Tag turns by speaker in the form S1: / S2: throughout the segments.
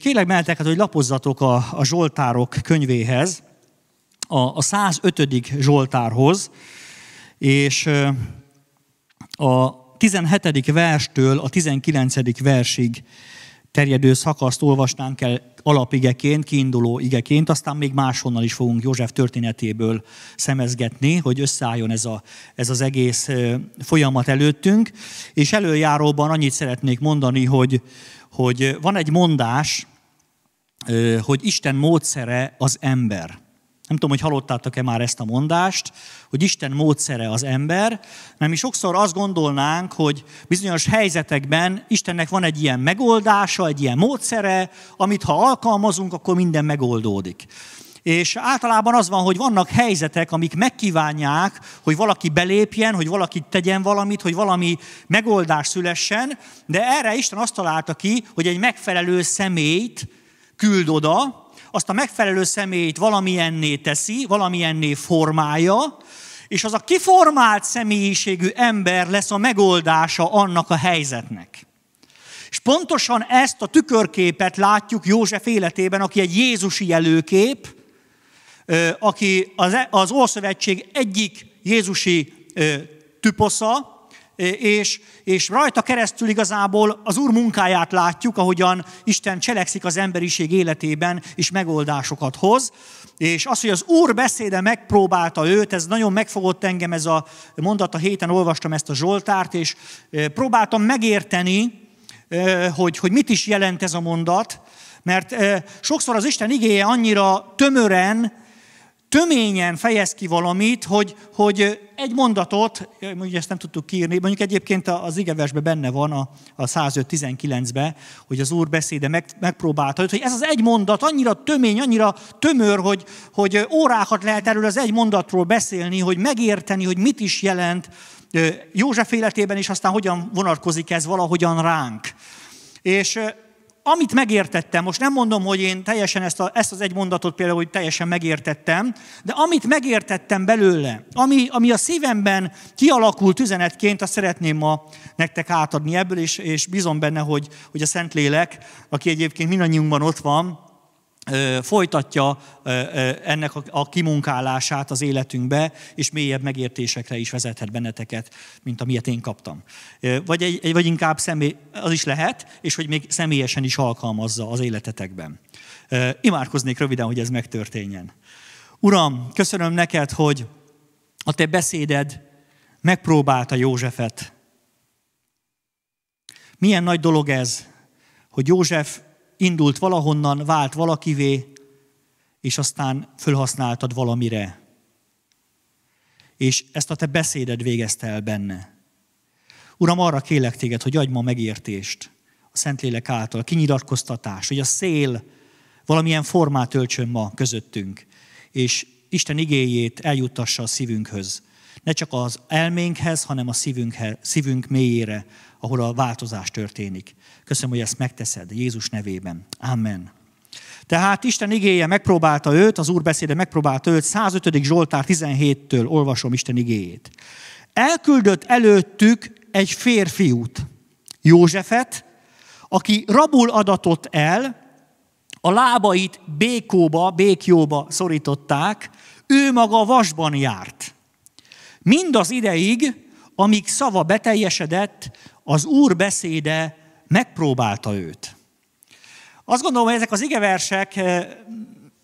S1: Kérlek meheteket, hát, hogy lapozzatok a, a Zsoltárok könyvéhez, a, a 105. Zsoltárhoz, és a 17. verstől a 19. versig terjedő szakaszt olvasnánk el alapigeként, kiinduló igeként, aztán még máshonnan is fogunk József történetéből szemezgetni, hogy összeálljon ez, a, ez az egész folyamat előttünk. És előjáróban annyit szeretnék mondani, hogy, hogy van egy mondás, hogy Isten módszere az ember. Nem tudom, hogy hallottátok-e már ezt a mondást, hogy Isten módszere az ember, mert mi sokszor azt gondolnánk, hogy bizonyos helyzetekben Istennek van egy ilyen megoldása, egy ilyen módszere, amit ha alkalmazunk, akkor minden megoldódik. És általában az van, hogy vannak helyzetek, amik megkívánják, hogy valaki belépjen, hogy valaki tegyen valamit, hogy valami megoldás szülessen, de erre Isten azt találta ki, hogy egy megfelelő személyt küld oda, azt a megfelelő személyt valamilyenné teszi, valamilyenné formálja, és az a kiformált személyiségű ember lesz a megoldása annak a helyzetnek. És pontosan ezt a tükörképet látjuk József életében, aki egy Jézusi jelőkép, aki e- az Ószövetség egyik Jézusi tüposza, és, és rajta keresztül igazából az Úr munkáját látjuk, ahogyan Isten cselekszik az emberiség életében, és megoldásokat hoz. És az, hogy az Úr beszéde megpróbálta őt, ez nagyon megfogott engem ez a mondat, a héten olvastam ezt a Zsoltárt, és próbáltam megérteni, hogy, hogy mit is jelent ez a mondat, mert sokszor az Isten igéje annyira tömören, töményen fejez ki valamit, hogy, hogy egy mondatot, mondjuk ezt nem tudtuk kiírni, mondjuk egyébként az igevesben benne van a, a 105.19-ben, hogy az úr beszéde meg, megpróbálta, hogy ez az egy mondat annyira tömény, annyira tömör, hogy, hogy órákat lehet erről az egy mondatról beszélni, hogy megérteni, hogy mit is jelent József életében, és aztán hogyan vonatkozik ez valahogyan ránk. És amit megértettem, most nem mondom, hogy én teljesen ezt, a, ezt az egy mondatot például, hogy teljesen megértettem, de amit megértettem belőle, ami, ami a szívemben kialakult üzenetként, azt szeretném ma nektek átadni ebből, és, és bízom benne, hogy, hogy a Szentlélek, aki egyébként mindannyiunkban ott van, folytatja ennek a kimunkálását az életünkbe, és mélyebb megértésekre is vezethet benneteket, mint amilyet én kaptam. Vagy, egy, vagy inkább személy, az is lehet, és hogy még személyesen is alkalmazza az életetekben. Imádkoznék röviden, hogy ez megtörténjen. Uram, köszönöm neked, hogy a te beszéded megpróbálta Józsefet. Milyen nagy dolog ez, hogy József indult valahonnan, vált valakivé, és aztán fölhasználtad valamire. És ezt a te beszéded végezte el benne. Uram, arra kélek téged, hogy adj ma megértést a Szentlélek által, a kinyilatkoztatás, hogy a szél valamilyen formát öltsön ma közöttünk, és Isten igéjét eljuttassa a szívünkhöz ne csak az elménkhez, hanem a szívünkhez, szívünk mélyére, ahol a változás történik. Köszönöm, hogy ezt megteszed Jézus nevében. Amen. Tehát Isten igéje megpróbálta őt, az Úr beszéde megpróbálta őt, 105. Zsoltár 17-től olvasom Isten igéjét. Elküldött előttük egy férfiút, Józsefet, aki rabul adatott el, a lábait békóba, békjóba szorították, ő maga vasban járt. Mindaz ideig, amíg szava beteljesedett, az Úr beszéde megpróbálta őt. Azt gondolom, hogy ezek az igeversek eh,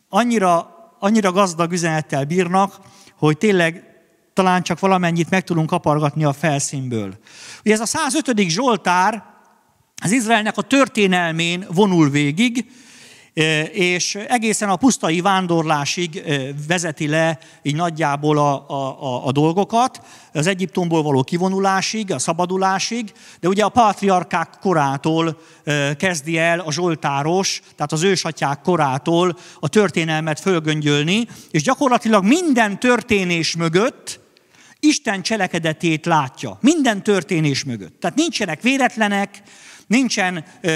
S1: annyira, annyira gazdag üzenettel bírnak, hogy tényleg talán csak valamennyit meg tudunk kapargatni a felszínből. Ugye ez a 105. Zsoltár az Izraelnek a történelmén vonul végig, és egészen a pusztai vándorlásig vezeti le így nagyjából a, a, a dolgokat, az Egyiptomból való kivonulásig, a szabadulásig, de ugye a patriarkák korától kezdi el a zsoltáros, tehát az ősatyák korától a történelmet fölgöngyölni, és gyakorlatilag minden történés mögött Isten cselekedetét látja. Minden történés mögött. Tehát nincsenek véletlenek, nincsen ö,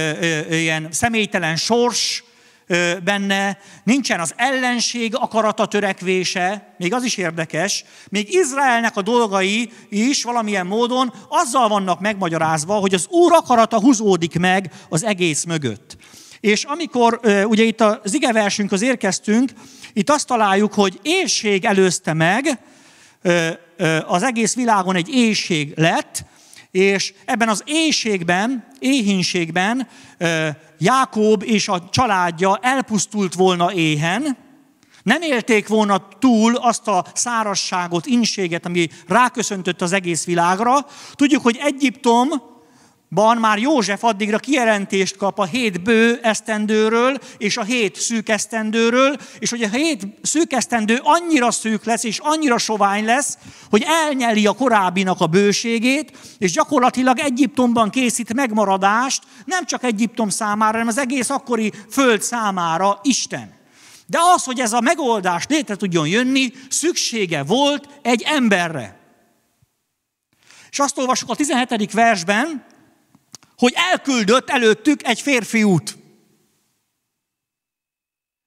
S1: ö, ilyen személytelen sors, benne, nincsen az ellenség akarata törekvése, még az is érdekes, még Izraelnek a dolgai is valamilyen módon azzal vannak megmagyarázva, hogy az Úr akarata húzódik meg az egész mögött. És amikor ugye itt az igeversünkhöz érkeztünk, itt azt találjuk, hogy éjség előzte meg, az egész világon egy éjség lett, és ebben az éjségben, éhínségben Jákob és a családja elpusztult volna éhen, nem élték volna túl azt a szárasságot, inséget, ami ráköszöntött az egész világra. Tudjuk, hogy Egyiptom Ban már József addigra kijelentést kap a hét bő esztendőről és a hét szűk esztendőről, és hogy a hét szűk esztendő annyira szűk lesz és annyira sovány lesz, hogy elnyeli a korábbinak a bőségét, és gyakorlatilag Egyiptomban készít megmaradást, nem csak Egyiptom számára, hanem az egész akkori föld számára Isten. De az, hogy ez a megoldás létre tudjon jönni, szüksége volt egy emberre. És azt olvasok a 17. versben, hogy elküldött előttük egy férfiút.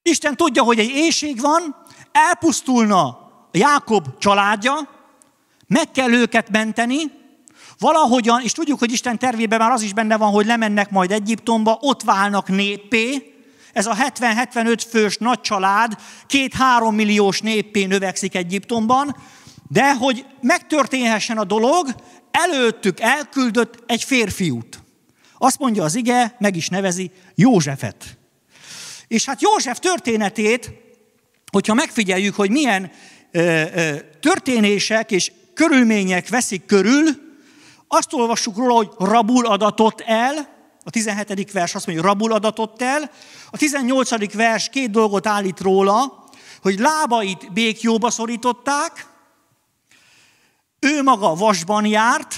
S1: Isten tudja, hogy egy éjség van, elpusztulna Jákob családja, meg kell őket menteni, valahogyan, és tudjuk, hogy Isten tervében már az is benne van, hogy lemennek majd Egyiptomba, ott válnak néppé, ez a 70-75 fős nagy család két-három milliós néppé növekszik Egyiptomban, de hogy megtörténhessen a dolog, előttük elküldött egy férfiút. Azt mondja az ige, meg is nevezi Józsefet. És hát József történetét, hogyha megfigyeljük, hogy milyen ö, ö, történések és körülmények veszik körül, azt olvassuk róla, hogy rabul adatott el, a 17. vers azt mondja, hogy rabul adatott el, a 18. vers két dolgot állít róla, hogy lábait békjóba szorították, ő maga vasban járt,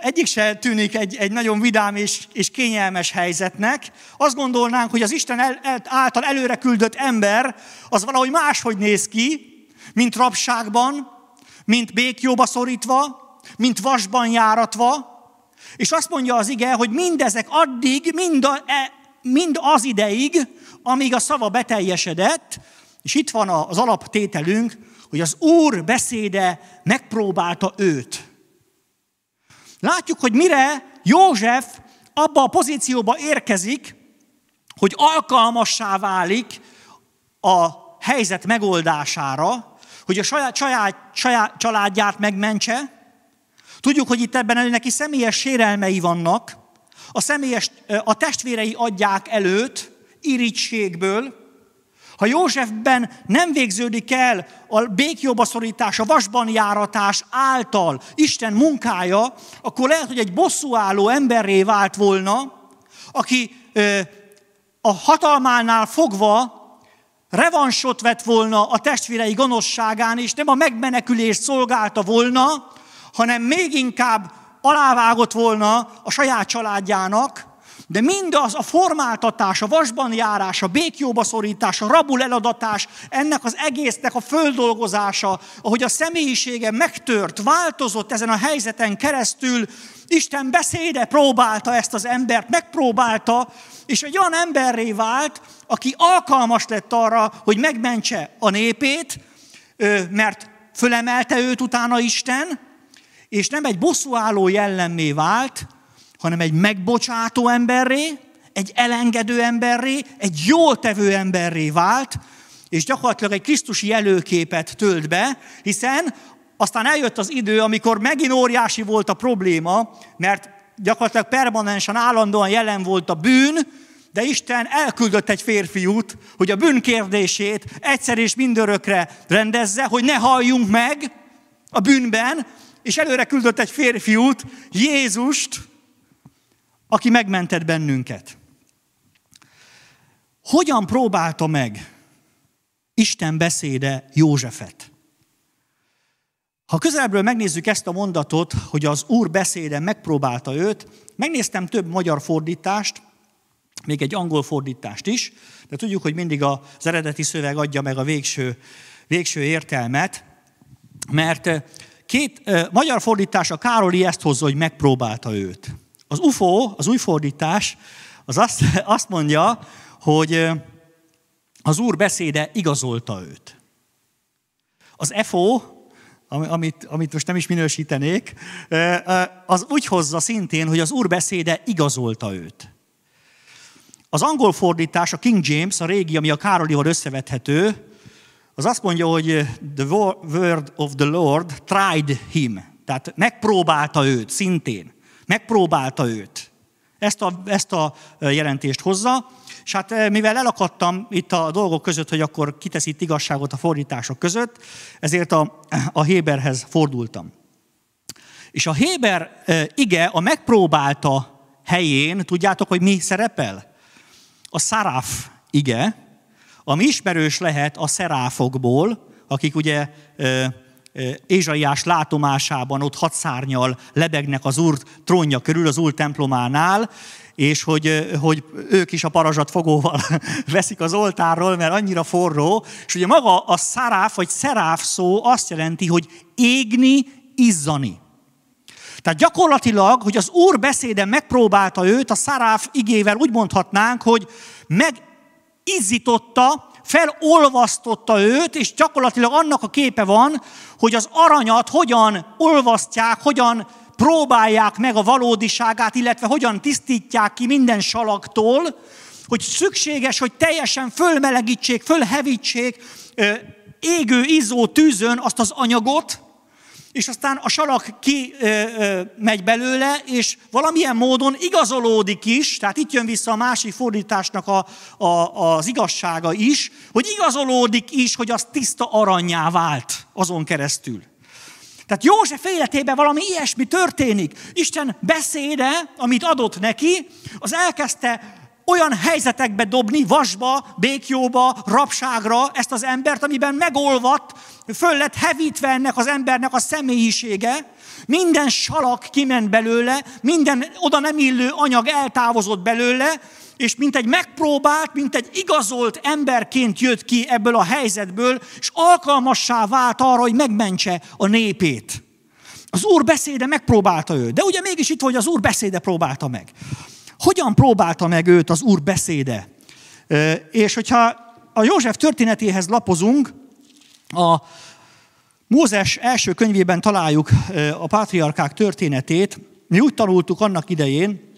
S1: egyik se tűnik egy, egy nagyon vidám és, és kényelmes helyzetnek. Azt gondolnánk, hogy az Isten el, el, által előre küldött ember az valahogy máshogy néz ki, mint rabságban, mint békjóba szorítva, mint vasban járatva. És azt mondja az ige, hogy mindezek addig, mind, a, e, mind az ideig, amíg a szava beteljesedett, és itt van az alaptételünk, hogy az Úr beszéde megpróbálta őt. Látjuk, hogy mire József abba a pozícióba érkezik, hogy alkalmassá válik a helyzet megoldására, hogy a saját, saját, saját családját megmentse. Tudjuk, hogy itt ebben neki személyes sérelmei vannak, a, személyes, a testvérei adják előtt, irigységből, ha Józsefben nem végződik el a békjobaszorítás, a vasban járatás által Isten munkája, akkor lehet, hogy egy bosszúálló emberré vált volna, aki a hatalmánál fogva revansot vett volna a testvérei gonoszságán, és nem a megmenekülést szolgálta volna, hanem még inkább alávágott volna a saját családjának, de mindaz a formáltatás, a vasban járás, a békjóba szorítás, a rabul eladatás, ennek az egésznek a földolgozása, ahogy a személyisége megtört, változott ezen a helyzeten keresztül, Isten beszéde próbálta ezt az embert, megpróbálta, és egy olyan emberré vált, aki alkalmas lett arra, hogy megmentse a népét, mert fölemelte őt utána Isten, és nem egy bosszúálló jellemmé vált, hanem egy megbocsátó emberré, egy elengedő emberré, egy jól tevő emberré vált, és gyakorlatilag egy Krisztusi előképet tölt be, hiszen aztán eljött az idő, amikor megint óriási volt a probléma, mert gyakorlatilag permanensen, állandóan jelen volt a bűn, de Isten elküldött egy férfiút, hogy a bűn kérdését egyszer és mindörökre rendezze, hogy ne halljunk meg a bűnben, és előre küldött egy férfiút, Jézust, aki megmentett bennünket. Hogyan próbálta meg Isten beszéde Józsefet? Ha közelebbről megnézzük ezt a mondatot, hogy az Úr beszéde megpróbálta őt, megnéztem több magyar fordítást, még egy angol fordítást is, de tudjuk, hogy mindig az eredeti szöveg adja meg a végső, végső értelmet, mert két eh, magyar fordítás, a Károli ezt hozza, hogy megpróbálta őt. Az UFO, az új fordítás, az azt, azt mondja, hogy az Úr beszéde igazolta őt. Az FO, amit, amit most nem is minősítenék, az úgy hozza szintén, hogy az Úr beszéde igazolta őt. Az angol fordítás, a King James, a régi, ami a Károlival összevethető, az azt mondja, hogy the word of the Lord tried him, tehát megpróbálta őt szintén. Megpróbálta őt. Ezt a, ezt a jelentést hozza, és hát mivel elakadtam itt a dolgok között, hogy akkor kitesz itt igazságot a fordítások között, ezért a, a Héberhez fordultam. És a Héber ige a megpróbálta helyén, tudjátok, hogy mi szerepel? A Száráf ige, ami ismerős lehet a szeráfokból, akik ugye Eh, Ézsaiás látomásában ott hat szárnyal lebegnek az úr trónja körül, az úr templománál, és hogy, eh, hogy ők is a parazsat fogóval veszik az oltárról, mert annyira forró. És ugye maga a szaráf, vagy szeráf szó azt jelenti, hogy égni, izzani. Tehát gyakorlatilag, hogy az Úr beszéde megpróbálta őt, a szaráf igével úgy mondhatnánk, hogy megizzította, felolvasztotta őt, és gyakorlatilag annak a képe van, hogy az aranyat hogyan olvasztják, hogyan próbálják meg a valódiságát, illetve hogyan tisztítják ki minden salagtól, hogy szükséges, hogy teljesen fölmelegítsék, fölhevítsék égő izzó tűzön azt az anyagot, és aztán a salak ki ö, ö, megy belőle, és valamilyen módon igazolódik is, tehát itt jön vissza a másik fordításnak a, a, az igazsága is, hogy igazolódik is, hogy az tiszta aranyá vált azon keresztül. Tehát József életében valami ilyesmi történik. Isten beszéde, amit adott neki, az elkezdte olyan helyzetekbe dobni, vasba, békjóba, rabságra ezt az embert, amiben megolvadt, föl lett hevítve ennek az embernek a személyisége, minden salak kiment belőle, minden oda nem illő anyag eltávozott belőle, és mint egy megpróbált, mint egy igazolt emberként jött ki ebből a helyzetből, és alkalmassá vált arra, hogy megmentse a népét. Az Úr beszéde megpróbálta őt, de ugye mégis itt vagy az Úr beszéde próbálta meg. Hogyan próbálta meg őt az Úr beszéde? És hogyha a József történetéhez lapozunk, a Mózes első könyvében találjuk a pátriarkák történetét. Mi úgy tanultuk annak idején,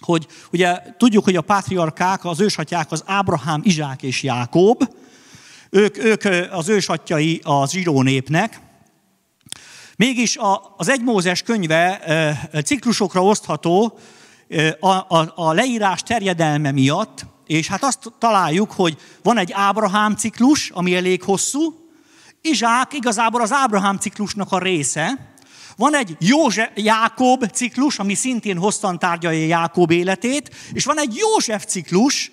S1: hogy ugye tudjuk, hogy a pátriarkák, az ősatyák az Ábrahám, Izsák és Jákob, ők, ők az ősatjai az zsidó népnek, Mégis az egymózes könyve ciklusokra osztható a, a, a leírás terjedelme miatt, és hát azt találjuk, hogy van egy Ábrahám ciklus, ami elég hosszú, Izsák igazából az Ábrahám ciklusnak a része, van egy József, Jákob ciklus, ami szintén hosszan tárgyalja Jákob életét, és van egy József ciklus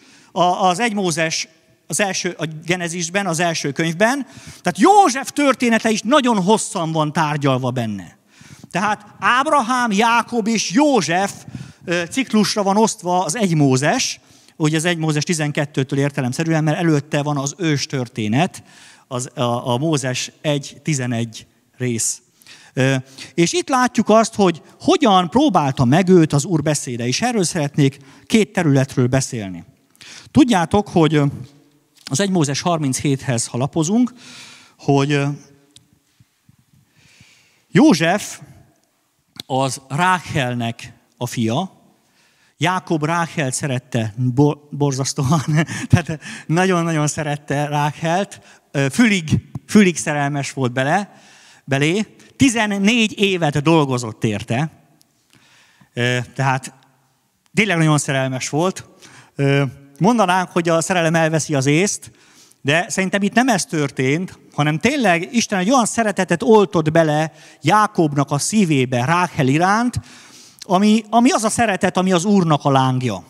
S1: az egymózes az első, a Genezisben, az első könyvben. Tehát József története is nagyon hosszan van tárgyalva benne. Tehát Ábrahám, Jákob és József ciklusra van osztva az egymózes, ugye az egymózes 12-től értelemszerűen, mert előtte van az ős történet, az, a, a Mózes 1.11 rész. És itt látjuk azt, hogy hogyan próbálta meg őt az Úr beszéde, és erről szeretnék két területről beszélni. Tudjátok, hogy az 1 Mózes 37-hez halapozunk, hogy József az Ráhelnek a fia, Jákob Ráhelt szerette borzasztóan, tehát nagyon-nagyon szerette Ráhelt, fülig, fülig szerelmes volt bele, belé, 14 évet dolgozott érte, tehát tényleg nagyon szerelmes volt. Mondanánk, hogy a szerelem elveszi az észt, de szerintem itt nem ez történt, hanem tényleg Isten egy olyan szeretetet oltott bele Jákobnak a szívébe, Ráhel iránt, ami, ami az a szeretet, ami az Úrnak a lángja.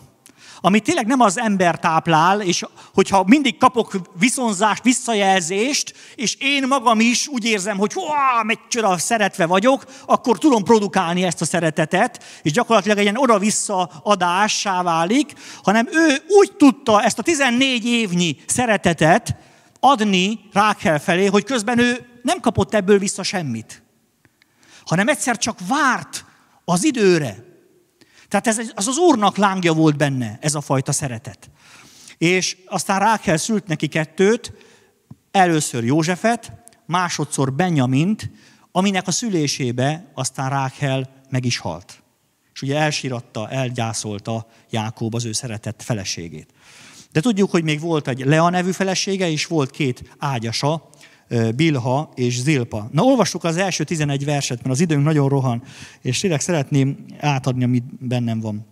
S1: Ami tényleg nem az ember táplál, és hogyha mindig kapok viszonzást, visszajelzést, és én magam is úgy érzem, hogy hua, meccsora szeretve vagyok, akkor tudom produkálni ezt a szeretetet, és gyakorlatilag egy ilyen oda-vissza adássá válik, hanem ő úgy tudta ezt a 14 évnyi szeretetet adni Rákel felé, hogy közben ő nem kapott ebből vissza semmit, hanem egyszer csak várt az időre, tehát ez, az az Úrnak lángja volt benne, ez a fajta szeretet. És aztán Rákel szült neki kettőt, először Józsefet, másodszor Benjamint, aminek a szülésébe aztán Rákel meg is halt. És ugye elsíratta, elgyászolta Jákob az ő szeretett feleségét. De tudjuk, hogy még volt egy Lea nevű felesége, és volt két ágyasa, Bilha és Zilpa. Na olvassuk az első 11 verset, mert az időnk nagyon rohan, és tényleg szeretném átadni, amit bennem van.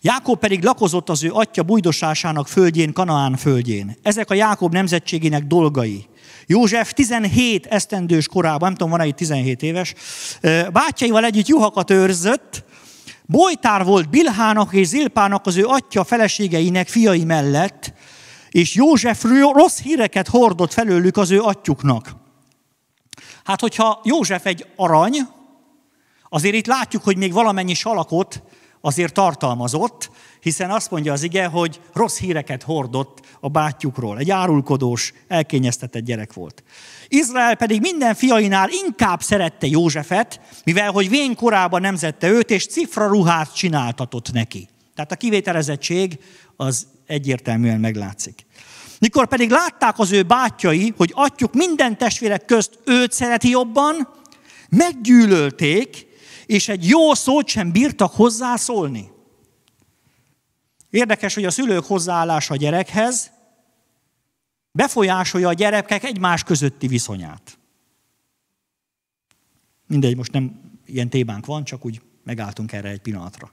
S1: Jákob pedig lakozott az ő atya bujdosásának földjén, Kanaán földjén. Ezek a Jákob nemzetségének dolgai. József 17 esztendős korában, nem tudom, van-e itt 17 éves, bátyjaival együtt juhakat őrzött, Bojtár volt Bilhának és Zilpának az ő atya feleségeinek fiai mellett, és József rossz híreket hordott felőlük az ő atyuknak. Hát, hogyha József egy arany, azért itt látjuk, hogy még valamennyi salakot azért tartalmazott, hiszen azt mondja az ige, hogy rossz híreket hordott a bátyjukról. Egy árulkodós, elkényeztetett gyerek volt. Izrael pedig minden fiainál inkább szerette Józsefet, mivel hogy vén korában nemzette őt, és cifra ruhát csináltatott neki. Tehát a kivételezettség az egyértelműen meglátszik. Mikor pedig látták az ő bátyjai, hogy atyuk minden testvérek közt őt szereti jobban, meggyűlölték, és egy jó szót sem bírtak hozzászólni. Érdekes, hogy a szülők hozzáállása a gyerekhez befolyásolja a gyerekek egymás közötti viszonyát. Mindegy, most nem ilyen témánk van, csak úgy megálltunk erre egy pillanatra.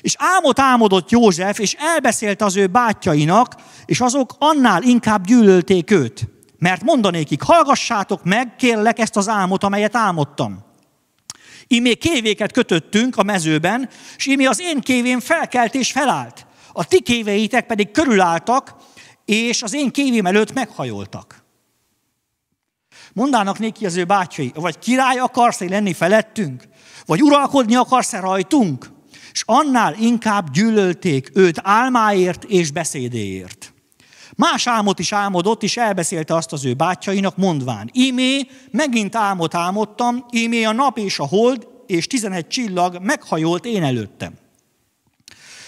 S1: És álmot álmodott József, és elbeszélte az ő bátyjainak, és azok annál inkább gyűlölték őt. Mert mondanékik, hallgassátok meg, kérlek ezt az álmot, amelyet álmodtam. Imé kévéket kötöttünk a mezőben, és imé az én kévém felkelt és felállt. A ti kéveitek pedig körülálltak, és az én kévém előtt meghajoltak. Mondának néki az ő bátyai, vagy király akarsz lenni felettünk? Vagy uralkodni akarsz-e rajtunk? és annál inkább gyűlölték őt álmáért és beszédéért. Más álmot is álmodott, és elbeszélte azt az ő bátyjainak, mondván, imé, megint álmot álmodtam, imé a nap és a hold, és tizenegy csillag meghajolt én előttem.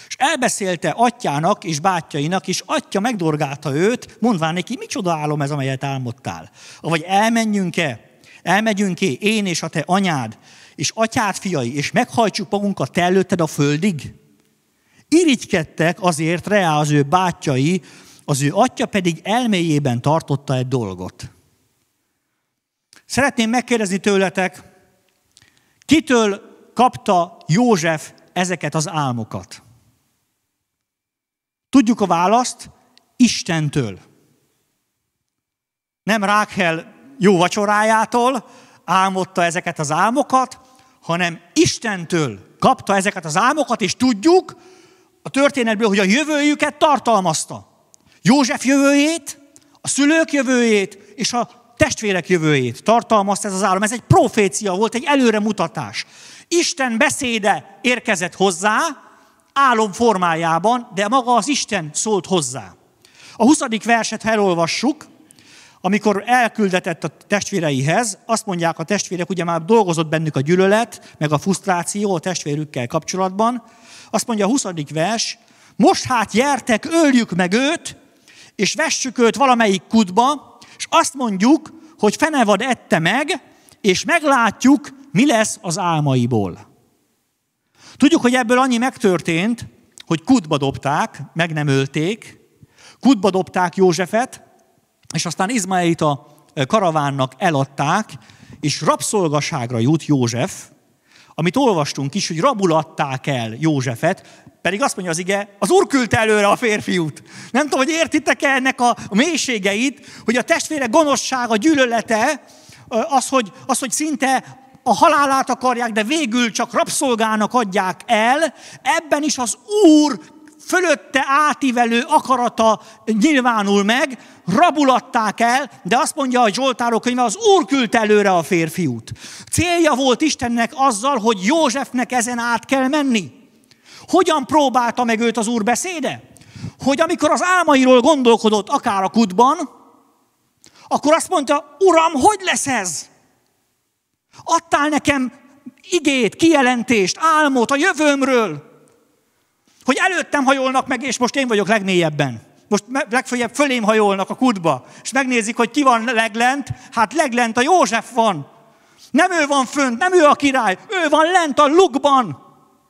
S1: És elbeszélte atyának és bátyjainak, és atya megdorgálta őt, mondván neki, micsoda álom ez, amelyet álmodtál? Vagy elmenjünk-e? Elmegyünk-e én és a te anyád, és atyád fiai, és meghajtsuk magunkat te előtted a földig? Irigykedtek azért Reá az ő bátyai, az ő atya pedig elméjében tartotta egy dolgot. Szeretném megkérdezni tőletek, kitől kapta József ezeket az álmokat? Tudjuk a választ, Istentől. Nem Rákhel jó vacsorájától, álmodta ezeket az álmokat, hanem Istentől kapta ezeket az álmokat, és tudjuk a történetből, hogy a jövőjüket tartalmazta. József jövőjét, a szülők jövőjét és a testvérek jövőjét tartalmazta ez az álom. Ez egy profécia volt, egy előremutatás. Isten beszéde érkezett hozzá, álom formájában, de maga az Isten szólt hozzá. A 20. verset elolvassuk, amikor elküldetett a testvéreihez, azt mondják a testvérek, ugye már dolgozott bennük a gyűlölet, meg a frusztráció a testvérükkel kapcsolatban. Azt mondja a 20. vers, most hát gyertek, öljük meg őt, és vessük őt valamelyik kutba, és azt mondjuk, hogy fenevad ette meg, és meglátjuk, mi lesz az álmaiból. Tudjuk, hogy ebből annyi megtörtént, hogy kutba dobták, meg nem ölték, kutba dobták Józsefet, és aztán a eh, karavánnak eladták, és rabszolgaságra jut József, amit olvastunk is, hogy rabulatták el Józsefet, pedig azt mondja az ige, az úr küldte előre a férfiút. Nem tudom, hogy értitek-e ennek a mélységeit, hogy a testvére gonoszsága, gyűlölete, eh, az hogy, az, hogy szinte a halálát akarják, de végül csak rabszolgának adják el, ebben is az Úr fölötte átívelő akarata nyilvánul meg, rabulatták el, de azt mondja a Zsoltárok könyve, az Úr küldte előre a férfiút. Célja volt Istennek azzal, hogy Józsefnek ezen át kell menni. Hogyan próbálta meg őt az Úr beszéde? Hogy amikor az álmairól gondolkodott, akár a kutban, akkor azt mondta, Uram, hogy lesz ez? Adtál nekem igét, kijelentést, álmot a jövőmről. Hogy előttem hajolnak meg, és most én vagyok legmélyebben. Most legfeljebb fölém hajolnak a kutba, és megnézik, hogy ki van leglent. Hát leglent a József van. Nem ő van fönt, nem ő a király, ő van lent a lukban,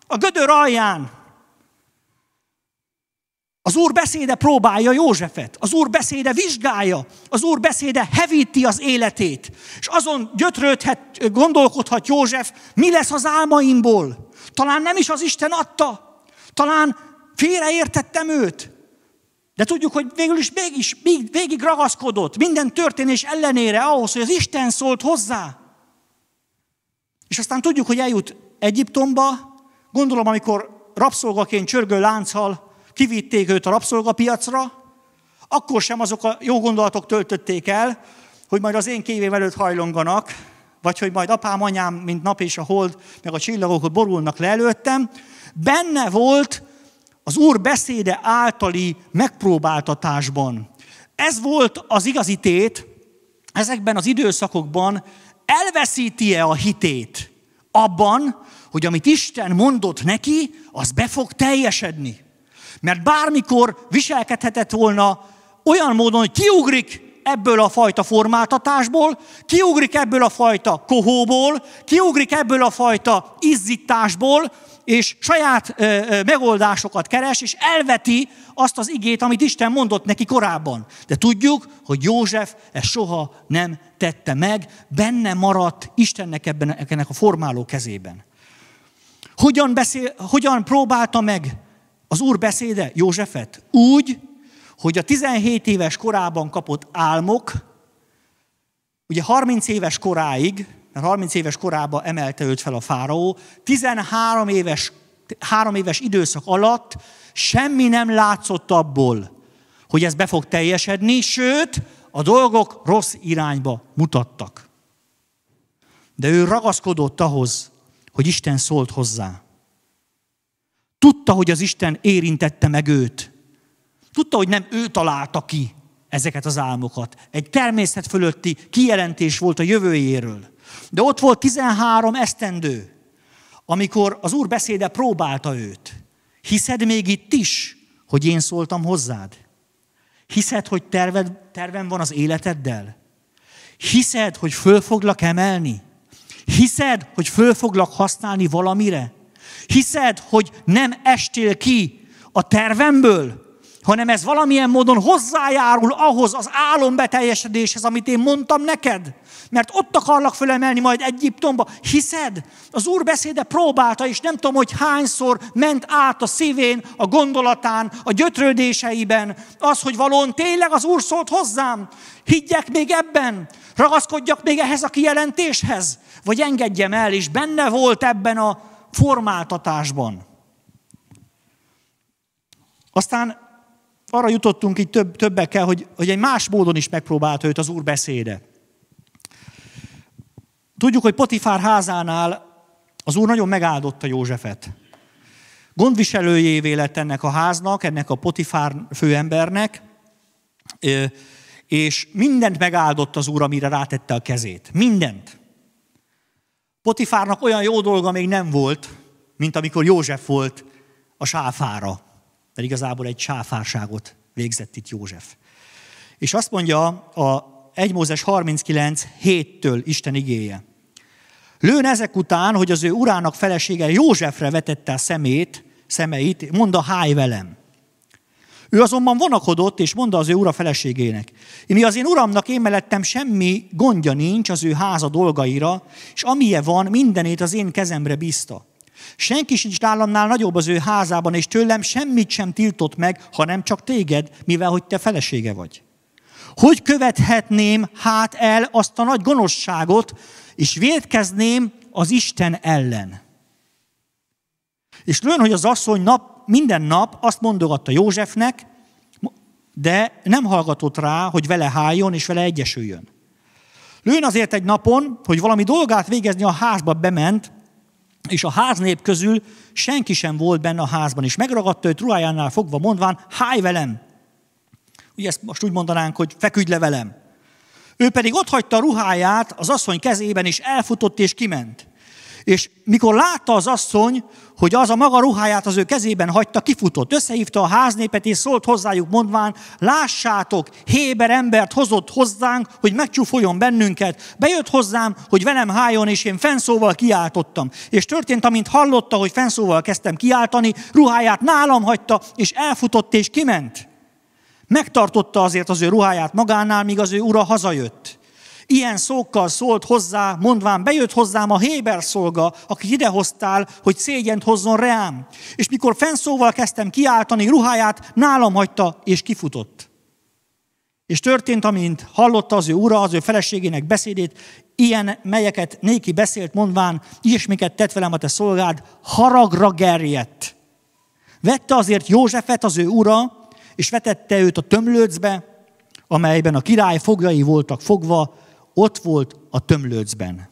S1: a gödör alján. Az Úr beszéde próbálja Józsefet, az Úr beszéde vizsgálja, az Úr beszéde hevíti az életét, és azon gyötrődhet, gondolkodhat József, mi lesz az álmaimból. Talán nem is az Isten adta, talán félreértettem őt, de tudjuk, hogy végül is mégis, végig ragaszkodott minden történés ellenére ahhoz, hogy az Isten szólt hozzá. És aztán tudjuk, hogy eljut Egyiptomba, gondolom, amikor rabszolgaként csörgő lánccal kivitték őt a rabszolgapiacra, akkor sem azok a jó gondolatok töltötték el, hogy majd az én kévém előtt hajlonganak, vagy hogy majd apám, anyám, mint nap és a hold, meg a csillagok, hogy borulnak le előttem, benne volt az Úr beszéde általi megpróbáltatásban. Ez volt az igazi tét, ezekben az időszakokban elveszíti-e a hitét abban, hogy amit Isten mondott neki, az be fog teljesedni. Mert bármikor viselkedhetett volna olyan módon, hogy kiugrik, ebből a fajta formáltatásból, kiugrik ebből a fajta kohóból, kiugrik ebből a fajta izzításból, és saját ö, ö, megoldásokat keres, és elveti azt az igét, amit Isten mondott neki korábban. De tudjuk, hogy József ezt soha nem tette meg, benne maradt Istennek ebben, ennek a formáló kezében. Hogyan, beszél, hogyan próbálta meg az Úr beszéde Józsefet? Úgy, hogy a 17 éves korában kapott álmok, ugye 30 éves koráig, mert 30 éves korába emelte őt fel a fáraó, 13 éves, 3 éves időszak alatt semmi nem látszott abból, hogy ez be fog teljesedni, sőt, a dolgok rossz irányba mutattak. De ő ragaszkodott ahhoz, hogy Isten szólt hozzá. Tudta, hogy az Isten érintette meg őt. Tudta, hogy nem ő találta ki ezeket az álmokat. Egy természet fölötti kijelentés volt a jövőjéről. De ott volt 13 esztendő, amikor az Úr beszéde próbálta őt. Hiszed még itt is, hogy én szóltam hozzád? Hiszed, hogy terved, tervem van az életeddel? Hiszed, hogy föl foglak emelni? Hiszed, hogy föl foglak használni valamire? Hiszed, hogy nem estél ki a tervemből? hanem ez valamilyen módon hozzájárul ahhoz az álombeteljesedéshez, amit én mondtam neked. Mert ott akarlak fölemelni majd Egyiptomba. Hiszed? Az Úr beszéde próbálta, és nem tudom, hogy hányszor ment át a szívén, a gondolatán, a gyötrődéseiben. Az, hogy valóan tényleg az Úr szólt hozzám. Higgyek még ebben, ragaszkodjak még ehhez a kijelentéshez, vagy engedjem el, és benne volt ebben a formáltatásban. Aztán arra jutottunk így több, többekkel, hogy, hogy egy más módon is megpróbálta őt az úr beszéde. Tudjuk, hogy Potifár házánál az úr nagyon megáldotta Józsefet. Gondviselőjévé lett ennek a háznak, ennek a Potifár főembernek, és mindent megáldott az úr, amire rátette a kezét. Mindent. Potifárnak olyan jó dolga még nem volt, mint amikor József volt a sáfára mert igazából egy csáfárságot végzett itt József. És azt mondja a 1 Mózes 39, 7-től Isten igéje. Lőn ezek után, hogy az ő urának felesége Józsefre vetette a szemét, szemeit, Mondta a háj velem. Ő azonban vonakodott, és mondta az ő ura feleségének, mi az én uramnak én mellettem semmi gondja nincs az ő háza dolgaira, és amilyen van, mindenét az én kezemre bízta. Senki sincs nálamnál nagyobb az ő házában, és tőlem semmit sem tiltott meg, hanem csak téged, mivel hogy te felesége vagy. Hogy követhetném hát el azt a nagy gonoszságot, és védkezném az Isten ellen? És lőn, hogy az asszony nap, minden nap azt mondogatta Józsefnek, de nem hallgatott rá, hogy vele háljon és vele egyesüljön. Lőn azért egy napon, hogy valami dolgát végezni a házba bement, és a háznép közül senki sem volt benne a házban, és megragadta őt ruhájánál fogva, mondván, háj velem! Ugye ezt most úgy mondanánk, hogy feküdj le velem. Ő pedig ott hagyta a ruháját az asszony kezében, és elfutott és kiment. És mikor látta az asszony, hogy az a maga ruháját az ő kezében hagyta, kifutott. Összehívta a háznépet, és szólt hozzájuk mondván, lássátok, Héber embert hozott hozzánk, hogy megcsúfoljon bennünket. Bejött hozzám, hogy velem hájon, és én fenszóval kiáltottam. És történt, amint hallotta, hogy fenszóval kezdtem kiáltani, ruháját nálam hagyta, és elfutott, és kiment. Megtartotta azért az ő ruháját magánál, míg az ő ura hazajött ilyen szókkal szólt hozzá, mondván, bejött hozzám a Héber szolga, aki idehoztál, hogy szégyent hozzon reám. És mikor fenszóval kezdtem kiáltani, ruháját nálam hagyta, és kifutott. És történt, amint hallotta az ő ura, az ő feleségének beszédét, ilyen, melyeket néki beszélt, mondván, ilyesmiket tett velem a te szolgád, haragra gerjedt. Vette azért Józsefet, az ő ura, és vetette őt a tömlőcbe, amelyben a király fogjai voltak fogva, ott volt a tömlőcben.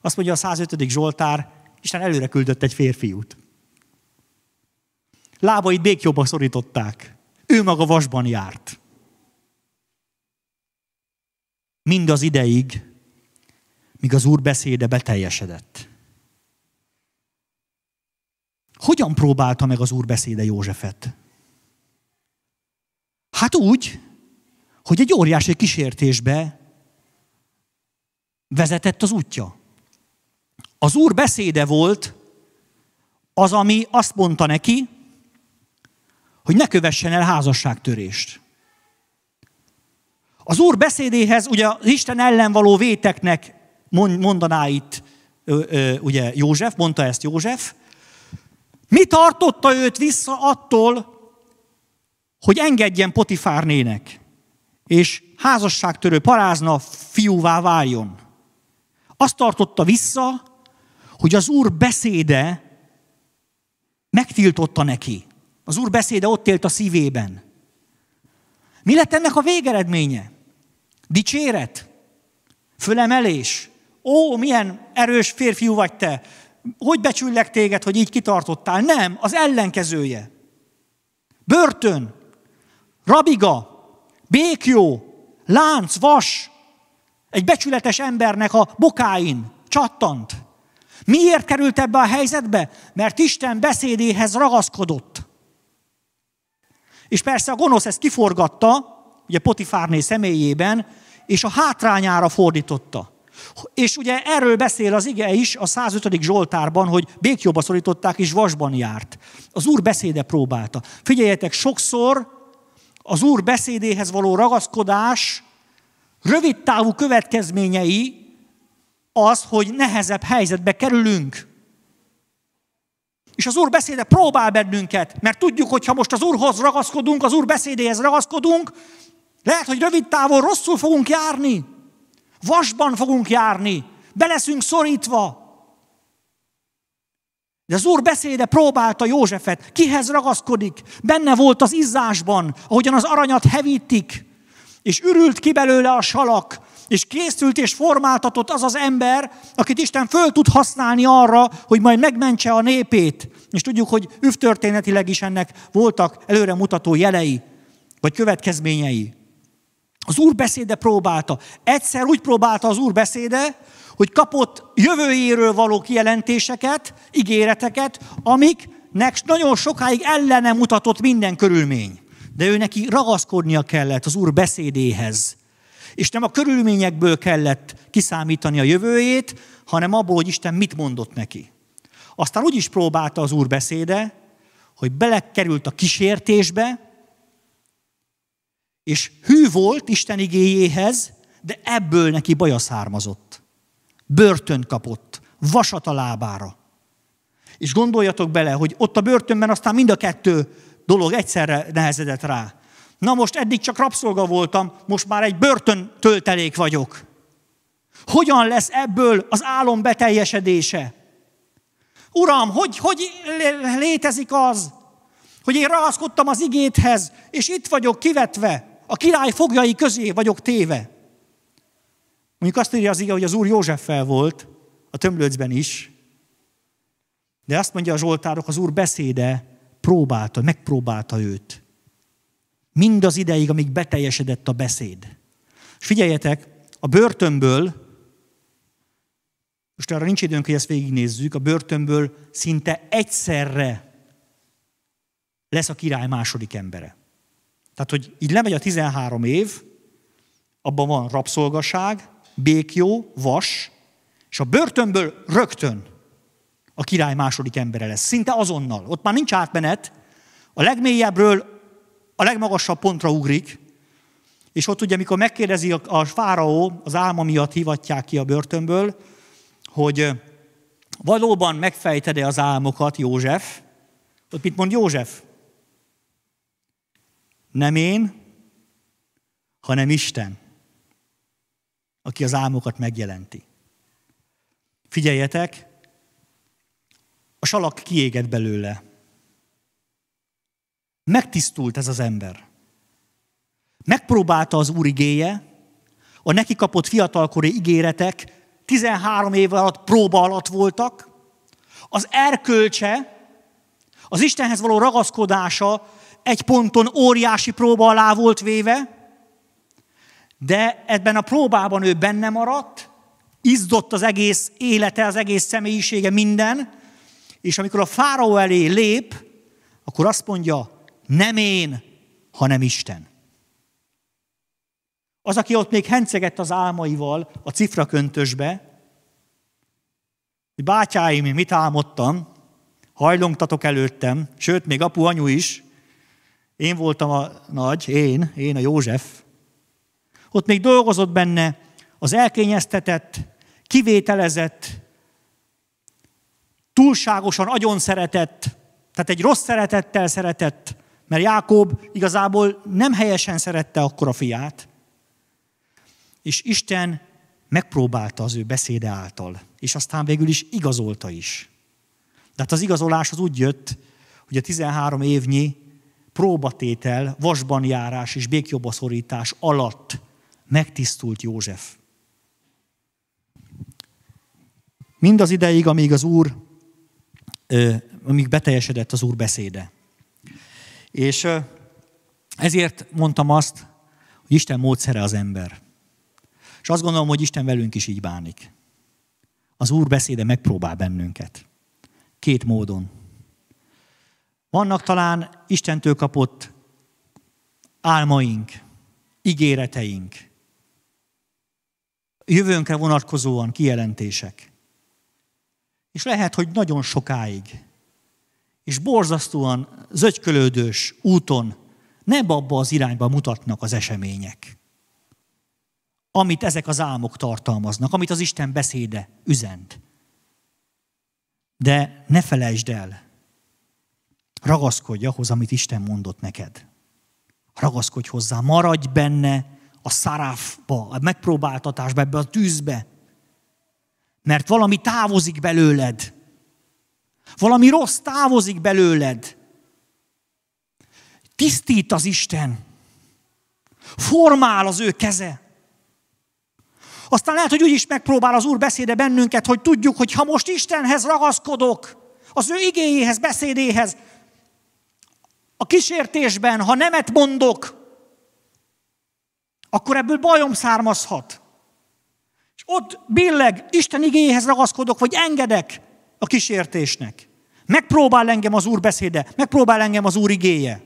S1: Azt mondja a 105. Zsoltár, Isten előre küldött egy férfiút. Lábait békjóba szorították. Ő maga vasban járt. Mind az ideig, míg az Úr beszéde beteljesedett. Hogyan próbálta meg az Úr beszéde Józsefet? Hát úgy, hogy egy óriási kísértésbe vezetett az útja. Az úr beszéde volt az, ami azt mondta neki, hogy ne kövessen el házasságtörést. Az úr beszédéhez ugye az Isten ellen való véteknek mondaná itt, ugye József, mondta ezt József, mi tartotta őt vissza attól, hogy engedjen Potifárnének? és házasságtörő parázna fiúvá váljon. Azt tartotta vissza, hogy az úr beszéde megtiltotta neki. Az úr beszéde ott élt a szívében. Mi lett ennek a végeredménye? Dicséret? Fölemelés? Ó, milyen erős férfiú vagy te! Hogy becsüllek téged, hogy így kitartottál? Nem, az ellenkezője. Börtön, rabiga, békjó, lánc, vas, egy becsületes embernek a bokáin csattant. Miért került ebbe a helyzetbe? Mert Isten beszédéhez ragaszkodott. És persze a gonosz ezt kiforgatta, ugye Potifárné személyében, és a hátrányára fordította. És ugye erről beszél az ige is a 105. Zsoltárban, hogy békjóba szorították és vasban járt. Az Úr beszéde próbálta. Figyeljetek, sokszor az Úr beszédéhez való ragaszkodás rövid távú következményei az, hogy nehezebb helyzetbe kerülünk. És az Úr beszéde próbál bennünket, mert tudjuk, hogy ha most az Úrhoz ragaszkodunk, az Úr beszédéhez ragaszkodunk, lehet, hogy rövid távon rosszul fogunk járni, vasban fogunk járni, beleszünk szorítva, de az Úr beszéde próbálta Józsefet. Kihez ragaszkodik? Benne volt az izzásban, ahogyan az aranyat hevítik. És ürült ki belőle a salak, és készült és formáltatott az az ember, akit Isten föl tud használni arra, hogy majd megmentse a népét. És tudjuk, hogy üvtörténetileg is ennek voltak előremutató jelei, vagy következményei. Az Úr beszéde próbálta. Egyszer úgy próbálta az Úr beszéde, hogy kapott jövőjéről való kijelentéseket, ígéreteket, amiknek nagyon sokáig ellene mutatott minden körülmény. De ő neki ragaszkodnia kellett az Úr beszédéhez. És nem a körülményekből kellett kiszámítani a jövőjét, hanem abból, hogy Isten mit mondott neki. Aztán úgy is próbálta az Úr beszéde, hogy belekerült a kísértésbe, és hű volt Isten igéjéhez, de ebből neki baja származott börtön kapott, vasat a lábára. És gondoljatok bele, hogy ott a börtönben aztán mind a kettő dolog egyszerre nehezedett rá. Na most eddig csak rabszolga voltam, most már egy börtön töltelék vagyok. Hogyan lesz ebből az álom beteljesedése? Uram, hogy, hogy létezik az, hogy én rászkodtam az igéthez, és itt vagyok kivetve, a király fogjai közé vagyok téve. Mondjuk azt írja az ige, hogy az Úr Józseffel volt, a tömlőcben is, de azt mondja a Zsoltárok, az Úr beszéde próbálta, megpróbálta őt. Mind az ideig, amíg beteljesedett a beszéd. És figyeljetek, a börtönből, most arra nincs időnk, hogy ezt végignézzük, a börtönből szinte egyszerre lesz a király második embere. Tehát, hogy így lemegy a 13 év, abban van rabszolgaság, békjó, vas, és a börtönből rögtön a király második embere lesz. Szinte azonnal. Ott már nincs átmenet. A legmélyebbről a legmagasabb pontra ugrik, és ott ugye, mikor megkérdezi a, a fáraó, az álma miatt hivatják ki a börtönből, hogy valóban megfejted-e az álmokat, József? Ott mit mond József? Nem én, hanem Isten aki az álmokat megjelenti. Figyeljetek, a salak kiégett belőle. Megtisztult ez az ember. Megpróbálta az úr igéje, a neki kapott fiatalkori ígéretek 13 év alatt próba alatt voltak, az erkölcse, az Istenhez való ragaszkodása egy ponton óriási próba alá volt véve, de ebben a próbában ő benne maradt, izdott az egész élete, az egész személyisége, minden, és amikor a fáraó elé lép, akkor azt mondja, nem én, hanem Isten. Az, aki ott még hencegett az álmaival a cifraköntösbe, hogy bátyáim, mit álmodtam, hajlongtatok előttem, sőt, még apu, anyu is, én voltam a nagy, én, én a József, ott még dolgozott benne az elkényeztetett, kivételezett, túlságosan agyon szeretett, tehát egy rossz szeretettel szeretett, mert Jákob igazából nem helyesen szerette akkor a fiát. És Isten megpróbálta az ő beszéde által, és aztán végül is igazolta is. De hát az igazolás az úgy jött, hogy a 13 évnyi próbatétel, vasban járás és békjobbaszorítás alatt megtisztult József. Mind az ideig, amíg az Úr, amíg beteljesedett az Úr beszéde. És ezért mondtam azt, hogy Isten módszere az ember. És azt gondolom, hogy Isten velünk is így bánik. Az Úr beszéde megpróbál bennünket. Két módon. Vannak talán Istentől kapott álmaink, ígéreteink, jövőnkre vonatkozóan kijelentések. És lehet, hogy nagyon sokáig, és borzasztóan zögykölődős úton nem abba az irányba mutatnak az események, amit ezek az álmok tartalmaznak, amit az Isten beszéde üzent. De ne felejtsd el, ragaszkodj ahhoz, amit Isten mondott neked. Ragaszkodj hozzá, maradj benne, a szaráfba, a megpróbáltatásba, ebbe a tűzbe. Mert valami távozik belőled. Valami rossz távozik belőled. Tisztít az Isten. Formál az ő keze. Aztán lehet, hogy úgy is megpróbál az Úr beszéde bennünket, hogy tudjuk, hogy ha most Istenhez ragaszkodok, az ő igényéhez, beszédéhez, a kísértésben, ha nemet mondok, akkor ebből bajom származhat. És ott billeg, Isten igényéhez ragaszkodok, vagy engedek a kísértésnek. Megpróbál engem az Úr beszéde, megpróbál engem az Úr igéje.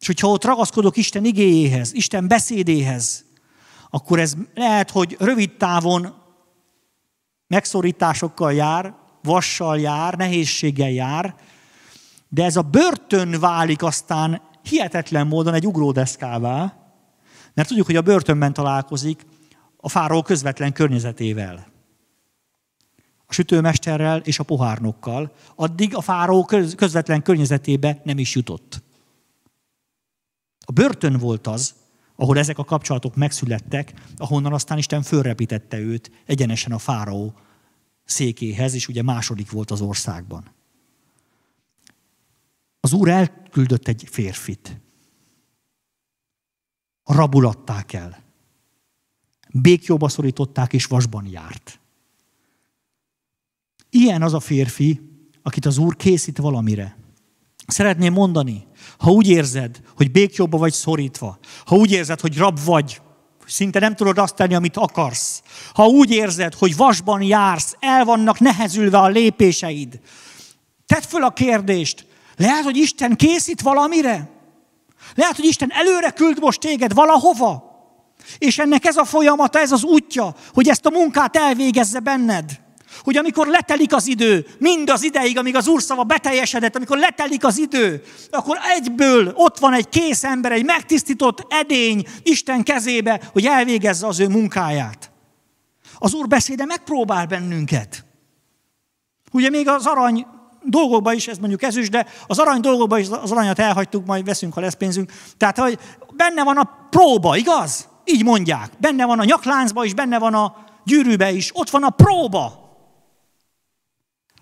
S1: És hogyha ott ragaszkodok Isten igéjéhez, Isten beszédéhez, akkor ez lehet, hogy rövid távon megszorításokkal jár, vassal jár, nehézséggel jár, de ez a börtön válik aztán hihetetlen módon egy ugródeszkává, mert tudjuk, hogy a börtönben találkozik a fáról közvetlen környezetével. A sütőmesterrel és a pohárnokkal. Addig a fáró közvetlen környezetébe nem is jutott. A börtön volt az, ahol ezek a kapcsolatok megszülettek, ahonnan aztán Isten fölrepítette őt egyenesen a fáraó székéhez, és ugye második volt az országban. Az úr elküldött egy férfit. Rabulatták el. Békjóba szorították, és vasban járt. Ilyen az a férfi, akit az Úr készít valamire. Szeretném mondani, ha úgy érzed, hogy békjóba vagy szorítva, ha úgy érzed, hogy rab vagy, szinte nem tudod azt tenni, amit akarsz, ha úgy érzed, hogy vasban jársz, el vannak nehezülve a lépéseid, tedd föl a kérdést, lehet, hogy Isten készít valamire. Lehet, hogy Isten előre küld most téged valahova. És ennek ez a folyamata, ez az útja, hogy ezt a munkát elvégezze benned. Hogy amikor letelik az idő, mind az ideig, amíg az Úr szava beteljesedett, amikor letelik az idő, akkor egyből ott van egy kész ember, egy megtisztított edény Isten kezébe, hogy elvégezze az ő munkáját. Az Úr beszéde megpróbál bennünket. Ugye még az arany dolgokban is, ez mondjuk ezüst, de az arany dolgokban is az aranyat elhagytuk, majd veszünk, ha lesz pénzünk. Tehát, hogy benne van a próba, igaz? Így mondják. Benne van a nyakláncba is, benne van a gyűrűbe is. Ott van a próba,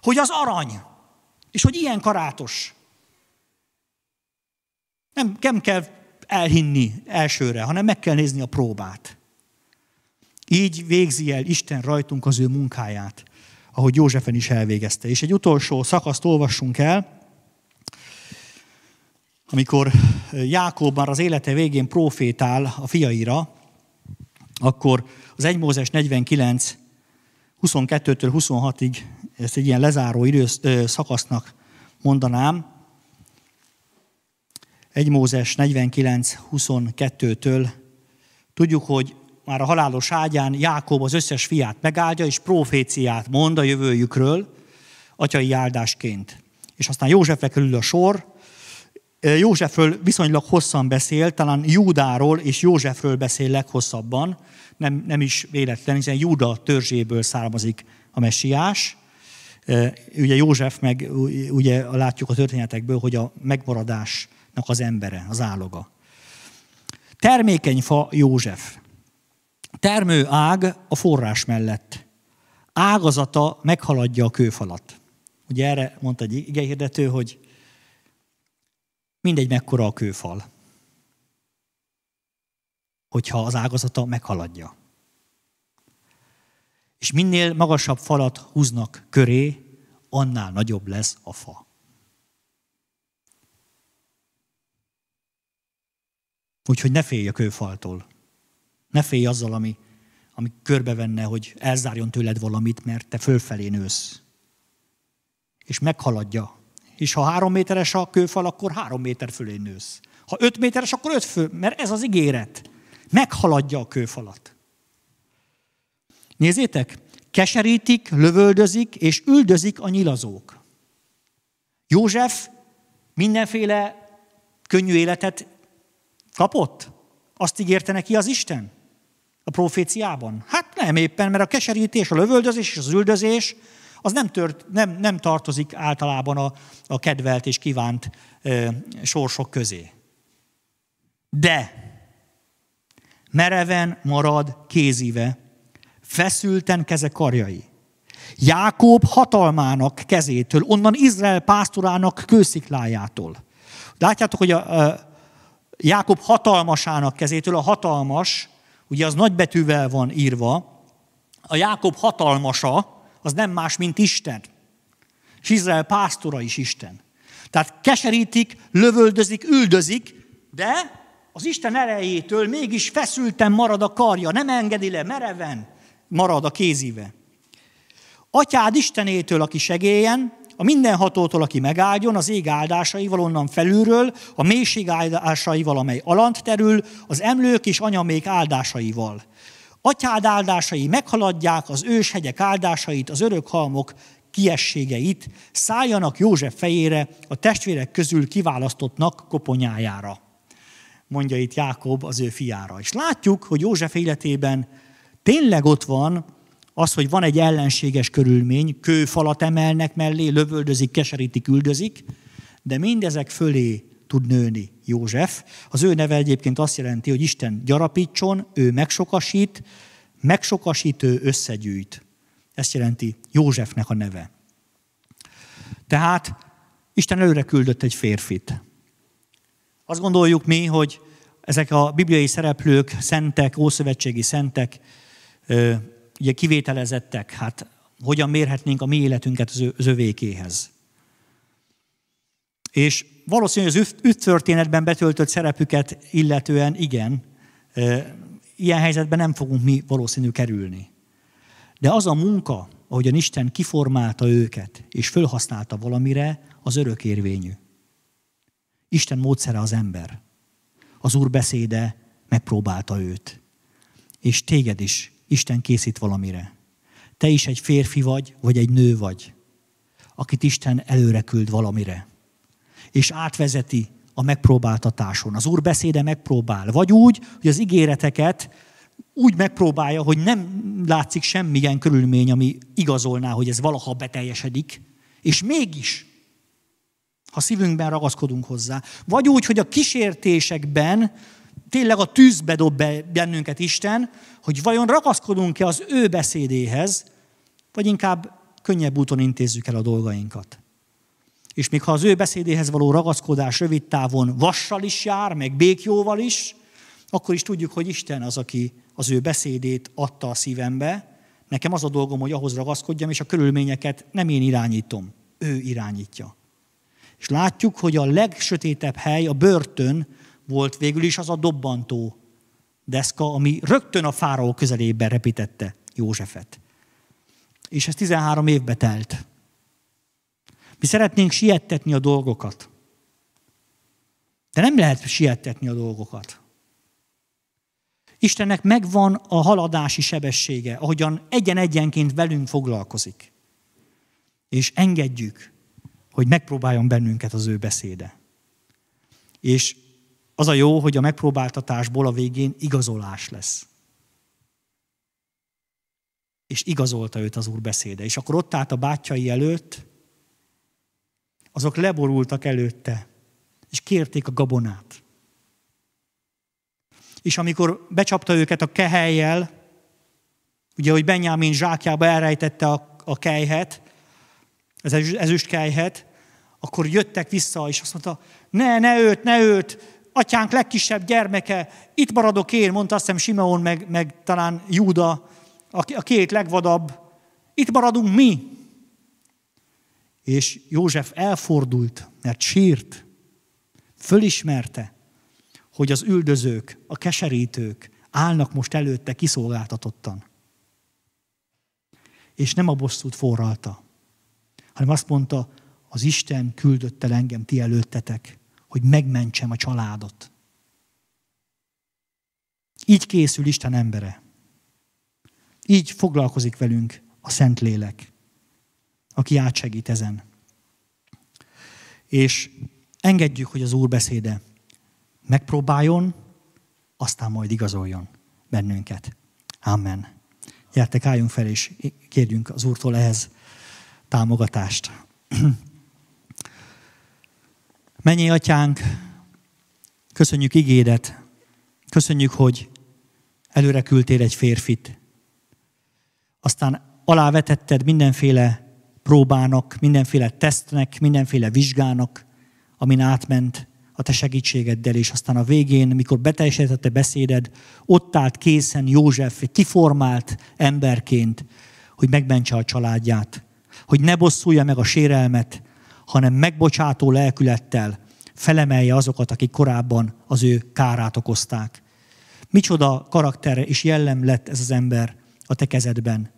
S1: hogy az arany, és hogy ilyen karátos. Nem, nem kell elhinni elsőre, hanem meg kell nézni a próbát. Így végzi el Isten rajtunk az ő munkáját ahogy Józsefen is elvégezte. És egy utolsó szakaszt olvassunk el, amikor Jákob már az élete végén profétál a fiaira, akkor az 1 Mózes 49, 22-től 26-ig ezt egy ilyen lezáró idősz, ö, szakasznak mondanám. 1 Mózes 49, 22-től tudjuk, hogy már a halálos ágyán Jákob az összes fiát megáldja, és proféciát mond a jövőjükről, atyai áldásként. És aztán Józsefre kerül a sor, Józsefről viszonylag hosszan beszél, talán Júdáról és Józsefről beszél leghosszabban, nem, nem is véletlen, hiszen Júda törzséből származik a messiás. Ugye József meg, ugye látjuk a történetekből, hogy a megmaradásnak az embere, az áloga. Termékeny fa József. Termő ág a forrás mellett. Ágazata meghaladja a kőfalat. Ugye erre mondta egy igehirdető, hogy mindegy mekkora a kőfal, hogyha az ágazata meghaladja. És minél magasabb falat húznak köré, annál nagyobb lesz a fa. Úgyhogy ne félj a kőfaltól. Ne félj azzal, ami, ami körbevenne, hogy elzárjon tőled valamit, mert te fölfelé nősz. És meghaladja. És ha három méteres a kőfal, akkor három méter fölé nősz. Ha öt méteres, akkor öt föl, mert ez az ígéret. Meghaladja a kőfalat. Nézzétek, keserítik, lövöldözik és üldözik a nyilazók. József mindenféle könnyű életet kapott? Azt ígérte neki az Isten? a proféciában? Hát nem éppen, mert a keserítés, a lövöldözés és az üldözés az nem, tört, nem, nem tartozik általában a, a kedvelt és kívánt e, sorsok közé. De mereven marad kézíve, feszülten keze karjai. Jákób hatalmának kezétől, onnan Izrael pásztorának kősziklájától. látjátok, hogy a, a Jákob hatalmasának kezétől, a hatalmas Ugye az nagybetűvel van írva, a Jákob hatalmasa az nem más, mint Isten. És Izrael pásztora is Isten. Tehát keserítik, lövöldözik, üldözik, de az Isten erejétől mégis feszülten marad a karja, nem engedi le, mereven marad a kézíve. Atyád Istenétől, aki segélyen, a mindenhatótól, aki megáldjon, az ég áldásaival onnan felülről, a mélység áldásaival, amely alant terül, az emlők és anyamék áldásaival. Atyád áldásai meghaladják az őshegyek áldásait, az örök halmok kiességeit, szálljanak József fejére, a testvérek közül kiválasztottnak koponyájára. Mondja itt Jákob az ő fiára. És látjuk, hogy József életében tényleg ott van az, hogy van egy ellenséges körülmény, kőfalat emelnek mellé, lövöldözik, keserítik, üldözik, de mindezek fölé tud nőni József. Az ő neve egyébként azt jelenti, hogy Isten gyarapítson, ő megsokasít, megsokasítő összegyűjt. Ezt jelenti Józsefnek a neve. Tehát Isten előre küldött egy férfit. Azt gondoljuk mi, hogy ezek a bibliai szereplők, szentek, ószövetségi szentek, ugye kivételezettek, hát hogyan mérhetnénk a mi életünket az övékéhez. És valószínű, hogy az üttörténetben betöltött szerepüket illetően igen, ilyen helyzetben nem fogunk mi valószínű kerülni. De az a munka, ahogyan Isten kiformálta őket, és fölhasználta valamire, az örökérvényű. Isten módszere az ember. Az Úr beszéde megpróbálta őt. És téged is Isten készít valamire. Te is egy férfi vagy, vagy egy nő vagy, akit Isten előre küld valamire. És átvezeti a megpróbáltatáson. Az Úr beszéde megpróbál. Vagy úgy, hogy az ígéreteket úgy megpróbálja, hogy nem látszik semmilyen körülmény, ami igazolná, hogy ez valaha beteljesedik, és mégis, ha szívünkben ragaszkodunk hozzá, vagy úgy, hogy a kísértésekben tényleg a tűzbe dob be bennünket Isten, hogy vajon ragaszkodunk-e az ő beszédéhez, vagy inkább könnyebb úton intézzük el a dolgainkat. És még ha az ő beszédéhez való ragaszkodás rövid távon vassal is jár, meg békjóval is, akkor is tudjuk, hogy Isten az, aki az ő beszédét adta a szívembe. Nekem az a dolgom, hogy ahhoz ragaszkodjam, és a körülményeket nem én irányítom, ő irányítja. És látjuk, hogy a legsötétebb hely a börtön, volt végül is az a dobbantó deszka, ami rögtön a fáraó közelébe repítette Józsefet. És ez 13 évbe telt. Mi szeretnénk siettetni a dolgokat. De nem lehet siettetni a dolgokat. Istennek megvan a haladási sebessége, ahogyan egyen-egyenként velünk foglalkozik. És engedjük, hogy megpróbáljon bennünket az ő beszéde. És az a jó, hogy a megpróbáltatásból a végén igazolás lesz. És igazolta őt az Úr beszéde. És akkor ott állt a bátyjai előtt, azok leborultak előtte, és kérték a gabonát. És amikor becsapta őket a kehelyjel, ugye, hogy Benyámin zsákjába elrejtette a, a kejhet, az ezüst kejhet, akkor jöttek vissza, és azt mondta, ne, ne őt, ne őt, atyánk legkisebb gyermeke, itt maradok én, mondta azt hiszem Simeon, meg, meg talán Júda, a két legvadabb, itt maradunk mi. És József elfordult, mert sírt, fölismerte, hogy az üldözők, a keserítők állnak most előtte kiszolgáltatottan. És nem a bosszút forralta, hanem azt mondta, az Isten küldött el engem ti előttetek hogy megmentsem a családot. Így készül Isten embere. Így foglalkozik velünk a Szentlélek, aki átsegít ezen. És engedjük, hogy az Úr beszéde megpróbáljon, aztán majd igazoljon bennünket. Amen. Gyertek, álljunk fel, és kérjünk az Úrtól ehhez támogatást. Mennyi atyánk, köszönjük igédet, köszönjük, hogy előre küldtél egy férfit. Aztán alávetetted mindenféle próbának, mindenféle tesztnek, mindenféle vizsgának, amin átment a te segítségeddel, és aztán a végén, mikor beteljesítette beszéded, ott állt készen József kiformált emberként, hogy megmentse a családját, hogy ne bosszulja meg a sérelmet, hanem megbocsátó lelkülettel felemelje azokat, akik korábban az ő kárát okozták. Micsoda karakter és jellem lett ez az ember a te kezedben.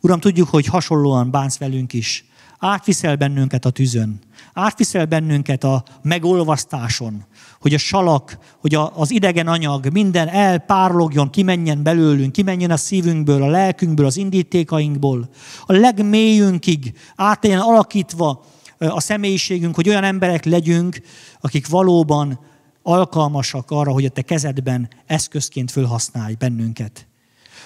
S1: Uram, tudjuk, hogy hasonlóan bánsz velünk is. Átviszel bennünket a tűzön, átviszel bennünket a megolvasztáson, hogy a salak, hogy a, az idegen anyag minden elpárlogjon, kimenjen belőlünk, kimenjen a szívünkből, a lelkünkből, az indítékainkból, a legmélyünkig át alakítva a személyiségünk, hogy olyan emberek legyünk, akik valóban alkalmasak arra, hogy a te kezedben eszközként fölhasználj bennünket.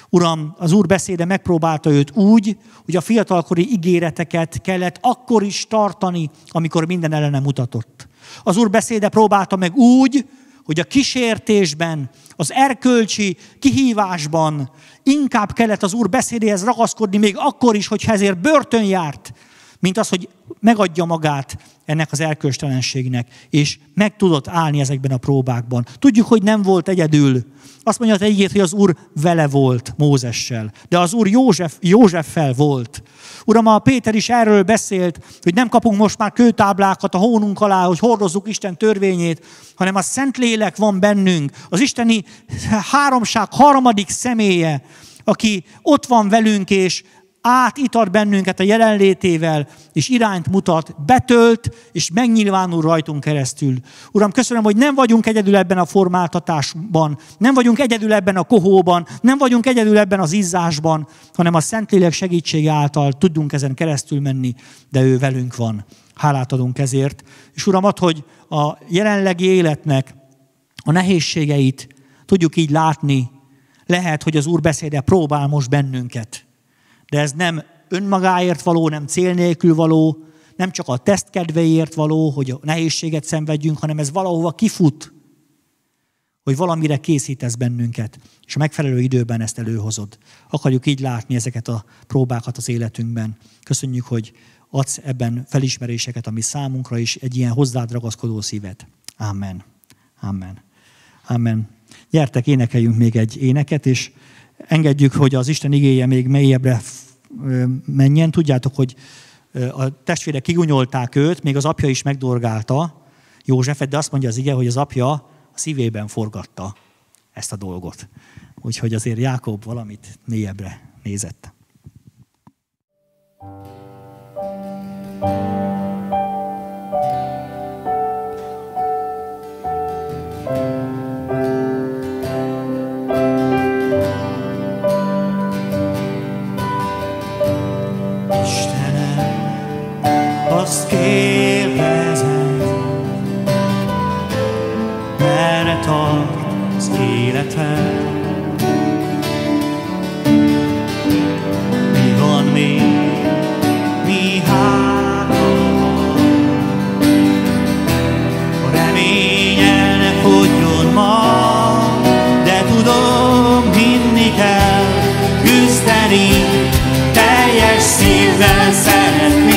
S1: Uram, az Úr beszéde megpróbálta őt úgy, hogy a fiatalkori ígéreteket kellett akkor is tartani, amikor minden ellene mutatott. Az Úr beszéde próbálta meg úgy, hogy a kísértésben, az erkölcsi kihívásban inkább kellett az Úr beszédéhez ragaszkodni, még akkor is, hogy ezért börtön járt, mint az, hogy megadja magát ennek az elköstelenségnek, és meg tudott állni ezekben a próbákban. Tudjuk, hogy nem volt egyedül. Azt mondja az egyét, hogy az Úr vele volt Mózessel, de az Úr József, Józseffel volt. Uram, a Péter is erről beszélt, hogy nem kapunk most már kőtáblákat a hónunk alá, hogy hordozzuk Isten törvényét, hanem a Szentlélek van bennünk, az isteni háromság harmadik személye, aki ott van velünk, és átitar bennünket a jelenlétével, és irányt mutat, betölt, és megnyilvánul rajtunk keresztül. Uram, köszönöm, hogy nem vagyunk egyedül ebben a formáltatásban, nem vagyunk egyedül ebben a kohóban, nem vagyunk egyedül ebben az izzásban, hanem a Szentlélek segítsége által tudunk ezen keresztül menni, de ő velünk van. Hálát adunk ezért. És Uram, ad, hogy a jelenlegi életnek a nehézségeit tudjuk így látni, lehet, hogy az Úr beszéde próbál most bennünket de ez nem önmagáért való, nem cél nélkül való, nem csak a teszt kedvéért való, hogy a nehézséget szenvedjünk, hanem ez valahova kifut, hogy valamire készítesz bennünket, és a megfelelő időben ezt előhozod. Akarjuk így látni ezeket a próbákat az életünkben. Köszönjük, hogy adsz ebben felismeréseket, ami számunkra is egy ilyen hozzád ragaszkodó szívet. Amen. Amen. Amen. Gyertek, énekeljünk még egy éneket, és engedjük, hogy az Isten igéje még mélyebbre menjen. Tudjátok, hogy a testvérek kigunyolták őt, még az apja is megdorgálta Józsefet, de azt mondja az ige, hogy az apja a szívében forgatta ezt a dolgot. Úgyhogy azért Jákob valamit mélyebbre nézett. thank you azt képezed, merre tart az életed. Mi van mi reményel ne fogyjon de tudom, kell, teljes szívvel szeretni.